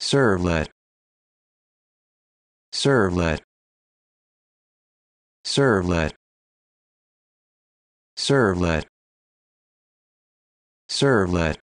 servlet servlet servlet servlet servlet